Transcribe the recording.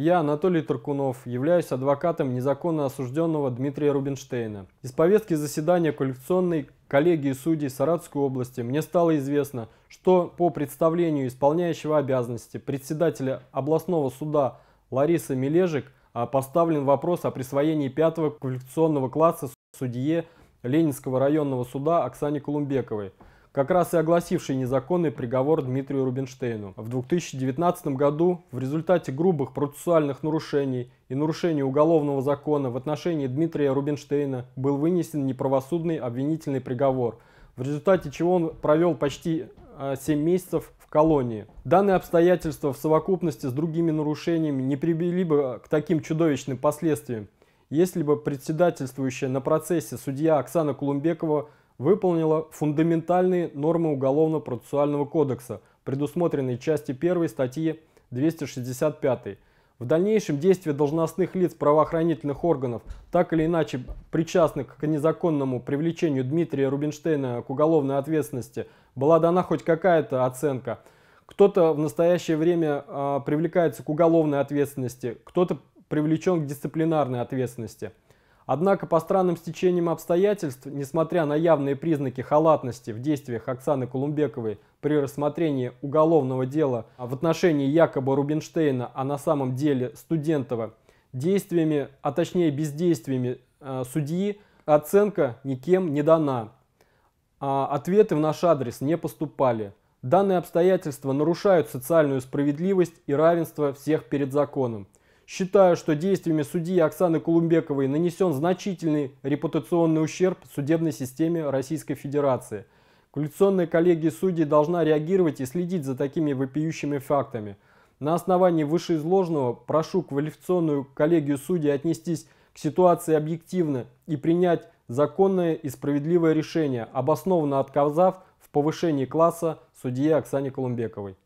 Я, Анатолий Туркунов, являюсь адвокатом незаконно осужденного Дмитрия Рубинштейна. Из повестки заседания коллекционной коллегии судей Саратовской области мне стало известно, что по представлению исполняющего обязанности председателя областного суда Ларисы Мележик а, поставлен вопрос о присвоении пятого коллекционного класса судье Ленинского районного суда Оксане Колумбековой – как раз и огласивший незаконный приговор Дмитрию Рубинштейну. В 2019 году в результате грубых процессуальных нарушений и нарушений уголовного закона в отношении Дмитрия Рубинштейна был вынесен неправосудный обвинительный приговор, в результате чего он провел почти 7 а, месяцев в колонии. Данные обстоятельства в совокупности с другими нарушениями не привели бы а, к таким чудовищным последствиям, если бы председательствующая на процессе судья Оксана Кулумбекова выполнила фундаментальные нормы Уголовно-процессуального кодекса, предусмотренные части 1 статьи 265. В дальнейшем действия должностных лиц правоохранительных органов, так или иначе причастных к незаконному привлечению Дмитрия Рубинштейна к уголовной ответственности, была дана хоть какая-то оценка. Кто-то в настоящее время э, привлекается к уголовной ответственности, кто-то привлечен к дисциплинарной ответственности. Однако по странным стечениям обстоятельств, несмотря на явные признаки халатности в действиях Оксаны Колумбековой при рассмотрении уголовного дела а в отношении якобы Рубинштейна, а на самом деле Студентова, действиями, а точнее бездействиями э, судьи, оценка никем не дана. А ответы в наш адрес не поступали. Данные обстоятельства нарушают социальную справедливость и равенство всех перед законом. Считаю, что действиями судьи Оксаны Кулумбековой нанесен значительный репутационный ущерб судебной системе Российской Федерации. Коалиционная коллегия судей должна реагировать и следить за такими вопиющими фактами. На основании вышеизложенного прошу квалификационную коллегию судей отнестись к ситуации объективно и принять законное и справедливое решение, обоснованно отказав в повышении класса судье Оксане Колумбековой.